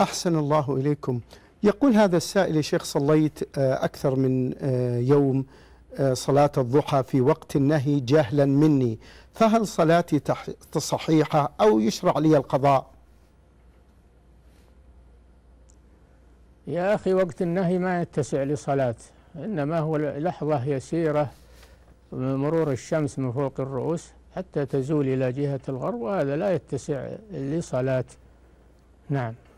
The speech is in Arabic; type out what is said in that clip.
أحسن الله إليكم يقول هذا السائل يا شيخ صليت آه، أكثر من آه، يوم آه، صلاة الضحى في وقت النهي جهلا مني فهل صلاتي صحيحة أو يشرع لي القضاء يا أخي وقت النهي ما يتسع لصلاة إنما هو لحظة يسيرة مرور الشمس من فوق الرؤوس حتى تزول إلى جهة الغرب وهذا لا يتسع لصلاة نعم